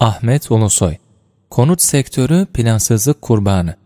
Ahmet Ulusoy Konut sektörü plansızlık kurbanı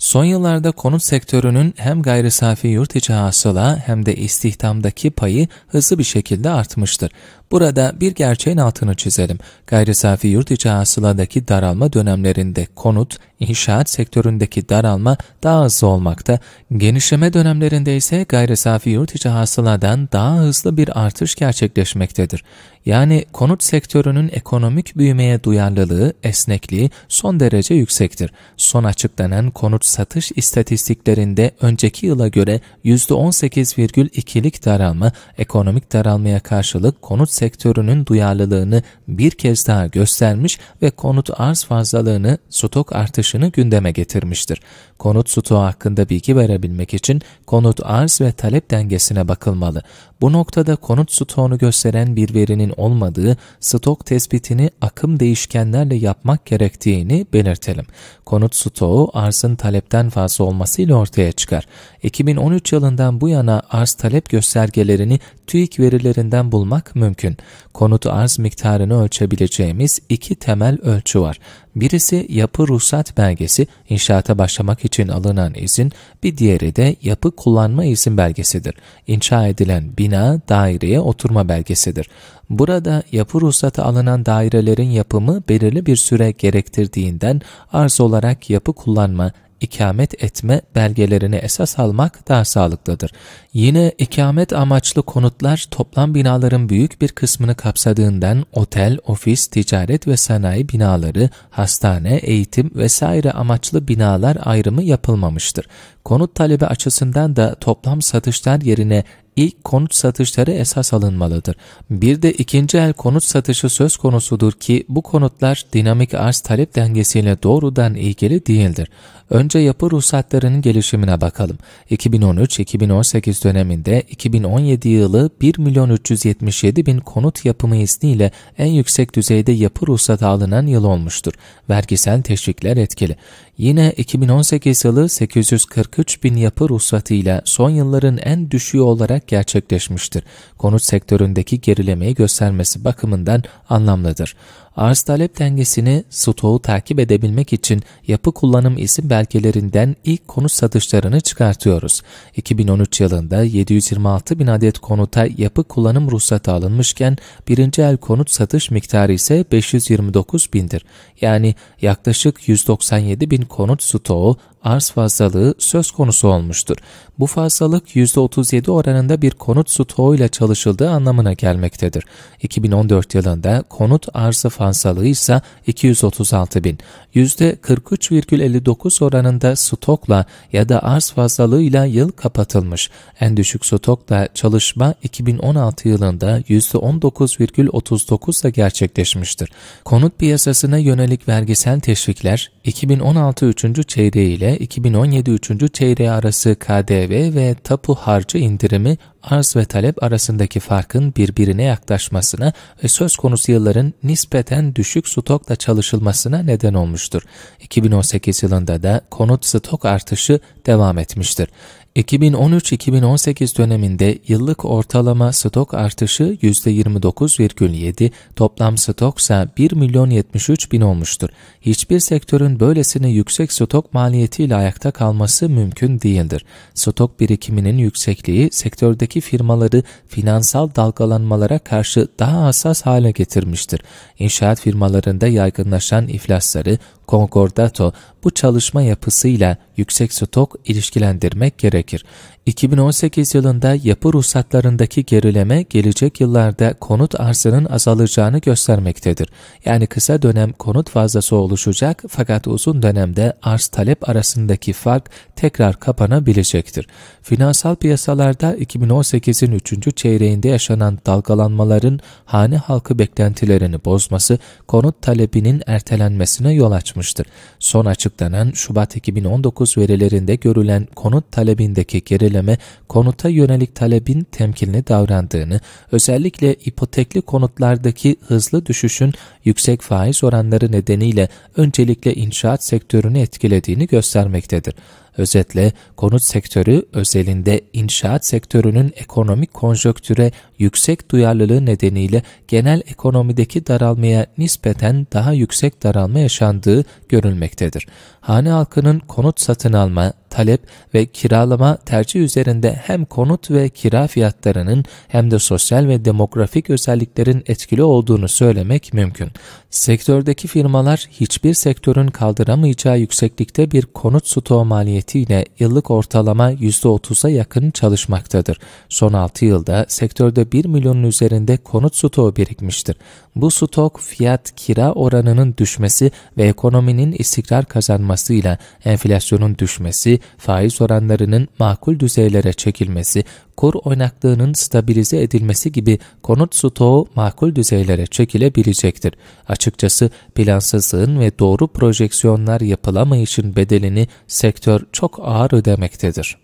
Son yıllarda konut sektörünün hem gayri safi yurt içi hasıla hem de istihdamdaki payı hızlı bir şekilde artmıştır. Burada bir gerçeğin altını çizelim. Gayri safi yurt içi hasıladaki daralma dönemlerinde konut, inşaat sektöründeki daralma daha hızlı olmakta. Genişleme dönemlerinde ise gayri safi yurt içi hasıladan daha hızlı bir artış gerçekleşmektedir. Yani konut sektörünün ekonomik büyümeye duyarlılığı, esnekliği son derece yüksektir. Son açıklanan konut satış istatistiklerinde önceki yıla göre %18,2'lik daralma, ekonomik daralmaya karşılık konut sektörünün duyarlılığını bir kez daha göstermiş ve konut arz fazlalığını, stok artışını gündeme getirmiştir. Konut stoğu hakkında bilgi verebilmek için konut arz ve talep dengesine bakılmalı. Bu noktada konut stoğunu gösteren bir verinin olmadığı stok tespitini akım değişkenlerle yapmak gerektiğini belirtelim. Konut stoğu arzın talepten fazla olmasıyla ortaya çıkar. 2013 yılından bu yana arz talep göstergelerini TÜİK verilerinden bulmak mümkün. Konut arz miktarını ölçebileceğimiz iki temel ölçü var. Birisi yapı ruhsat belgesi, inşaata başlamak için alınan izin, bir diğeri de yapı kullanma izin belgesidir. İnşa edilen bina, daireye oturma belgesidir. Burada yapı ruhsatı alınan dairelerin yapımı belirli bir süre gerektirdiğinden arz olarak yapı kullanma ikamet etme belgelerini esas almak daha sağlıklıdır. Yine ikamet amaçlı konutlar toplam binaların büyük bir kısmını kapsadığından otel, ofis, ticaret ve sanayi binaları, hastane, eğitim vesaire amaçlı binalar ayrımı yapılmamıştır. Konut talebi açısından da toplam satışlar yerine ilk konut satışları esas alınmalıdır. Bir de ikinci el konut satışı söz konusudur ki bu konutlar dinamik arz talep dengesiyle doğrudan ilgili değildir. Önce yapı ruhsatlarının gelişimine bakalım. 2013-2018 döneminde 2017 yılı 1 milyon 377 bin konut yapımı izniyle en yüksek düzeyde yapı ruhsatı alınan yıl olmuştur. Vergisel teşvikler etkili. Yine 2018 yılı 843 bin yapı ruhsatıyla son yılların en düşüğü olarak olarak gerçekleşmiştir. Konut sektöründeki gerilemeyi göstermesi bakımından anlamlıdır. Arz talep dengesini stoğu takip edebilmek için yapı kullanım isim belgelerinden ilk konut satışlarını çıkartıyoruz. 2013 yılında 726 bin adet konuta yapı kullanım ruhsatı alınmışken birinci el konut satış miktarı ise 529 bindir. Yani yaklaşık 197 bin konut stoğu arz fazlalığı söz konusu olmuştur. Bu fazlalık %37 oranında bir konut stoğuyla çalışıldığı anlamına gelmektedir. 2014 yılında konut arzı fazlalığı ise 236 bin. %43,59 oranında stokla ya da arz fazlalığıyla yıl kapatılmış. En düşük stokla çalışma 2016 yılında %19,39 ile gerçekleşmiştir. Konut piyasasına yönelik vergisel teşvikler 2016 3. çeyreği ile ile 2017 3. çeyreği arası KDV ve tapu harcı indirimi arz ve talep arasındaki farkın birbirine yaklaşmasına ve söz konusu yılların nispeten düşük stokla çalışılmasına neden olmuştur. 2018 yılında da konut stok artışı devam etmiştir. 2013-2018 döneminde yıllık ortalama stok artışı %29,7, toplam stok ise 1 milyon 73 bin olmuştur. Hiçbir sektörün böylesine yüksek stok maliyetiyle ayakta kalması mümkün değildir. Stok birikiminin yüksekliği sektördeki firmaları finansal dalgalanmalara karşı daha hassas hale getirmiştir. İnşaat firmalarında yaygınlaşan iflasları, konkordato bu çalışma yapısıyla yüksek stok ilişkilendirmek gerekir gerekir. 2018 yılında yapı ruhsatlarındaki gerileme gelecek yıllarda konut arzının azalacağını göstermektedir. Yani kısa dönem konut fazlası oluşacak fakat uzun dönemde arz talep arasındaki fark tekrar kapanabilecektir. Finansal piyasalarda 2018'in 3. çeyreğinde yaşanan dalgalanmaların hane halkı beklentilerini bozması konut talebinin ertelenmesine yol açmıştır. Son açıklanan Şubat 2019 verilerinde görülen konut talebinin tahvilindeki gerileme konuta yönelik talebin temkinli davrandığını, özellikle ipotekli konutlardaki hızlı düşüşün yüksek faiz oranları nedeniyle öncelikle inşaat sektörünü etkilediğini göstermektedir. Özetle konut sektörü özelinde inşaat sektörünün ekonomik konjöktüre yüksek duyarlılığı nedeniyle genel ekonomideki daralmaya nispeten daha yüksek daralma yaşandığı görülmektedir. Hane halkının konut satın alma, talep ve kiralama tercih üzerinde hem konut ve kira fiyatlarının hem de sosyal ve demografik özelliklerin etkili olduğunu söylemek mümkün. Sektördeki firmalar hiçbir sektörün kaldıramayacağı yükseklikte bir konut stoğu maliyeti maliyetiyle yıllık ortalama %30'a yakın çalışmaktadır. Son 6 yılda sektörde 1 milyonun üzerinde konut stoğu birikmiştir. Bu stok fiyat kira oranının düşmesi ve ekonominin istikrar kazanmasıyla enflasyonun düşmesi, faiz oranlarının makul düzeylere çekilmesi, kur oynaklığının stabilize edilmesi gibi konut stoğu makul düzeylere çekilebilecektir. Açıkçası plansızlığın ve doğru projeksiyonlar yapılamayışın bedelini sektör çok ağır ödemektedir.